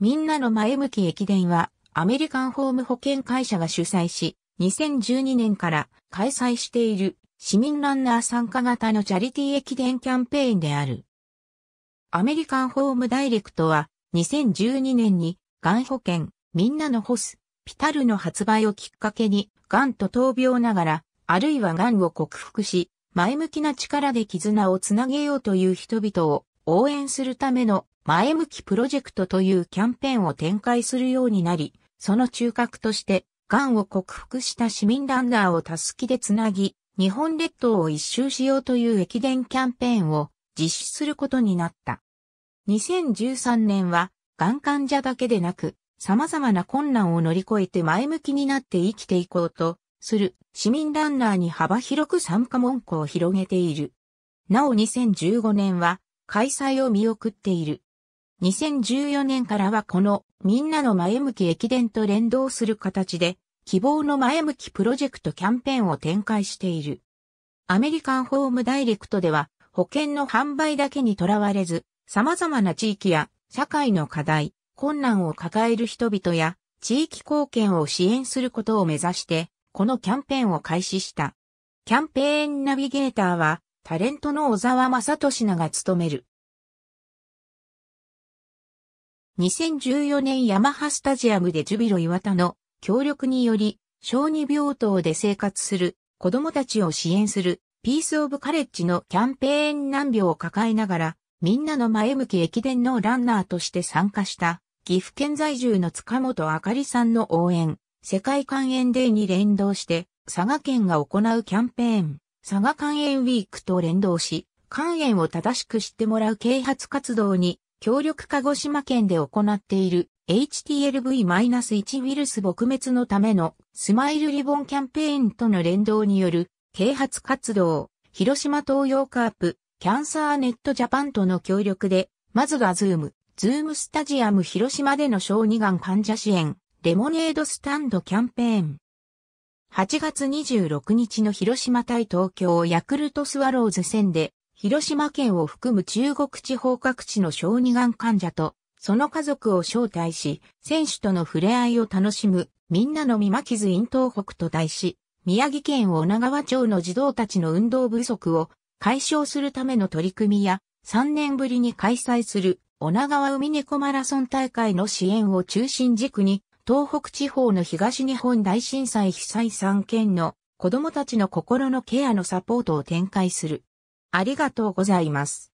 みんなの前向き駅伝は、アメリカンホーム保険会社が主催し、2012年から開催している市民ランナー参加型のチャリティー駅伝キャンペーンである。アメリカンホームダイレクトは、2012年に、がん保険、みんなのホス、ピタルの発売をきっかけに、がんと闘病ながら、あるいはがんを克服し、前向きな力で絆をつなげようという人々を応援するための前向きプロジェクトというキャンペーンを展開するようになり、その中核として、癌を克服した市民ランナーをたすきでつなぎ、日本列島を一周しようという駅伝キャンペーンを実施することになった。2013年は、ン患者だけでなく、様々な困難を乗り越えて前向きになって生きていこうと、する市民ランナーに幅広く参加文句を広げている。なお2015年は開催を見送っている。2014年からはこのみんなの前向き駅伝と連動する形で希望の前向きプロジェクトキャンペーンを展開している。アメリカンホームダイレクトでは保険の販売だけにとらわれず様々な地域や社会の課題、困難を抱える人々や地域貢献を支援することを目指してこのキャンペーンを開始した。キャンペーンナビゲーターはタレントの小沢正俊が務める。2014年ヤマハスタジアムでジュビロ岩田の協力により、小児病棟で生活する子供たちを支援するピースオブカレッジのキャンペーン難病を抱えながら、みんなの前向き駅伝のランナーとして参加した、岐阜県在住の塚本あかりさんの応援、世界肝炎デーに連動して、佐賀県が行うキャンペーン、佐賀肝炎ウィークと連動し、肝炎を正しく知ってもらう啓発活動に協力鹿児島県で行っている HTLV-1 ウイルス撲滅のためのスマイルリボンキャンペーンとの連動による啓発活動、広島東洋カープ、キャンサーネットジャパンとの協力で、まずがズーム、ズームスタジアム広島での小児がん患者支援、レモネードスタンドキャンペーン。8月26日の広島対東京ヤクルトスワローズ戦で広島県を含む中国地方各地の小児がん患者と、その家族を招待し、選手との触れ合いを楽しむ、みんなの見巻きず陰東北と題し、宮城県女川町の児童たちの運動不足を解消するための取り組みや、3年ぶりに開催する女川海猫マラソン大会の支援を中心軸に、東北地方の東日本大震災被災3県の子供たちの心のケアのサポートを展開する。ありがとうございます。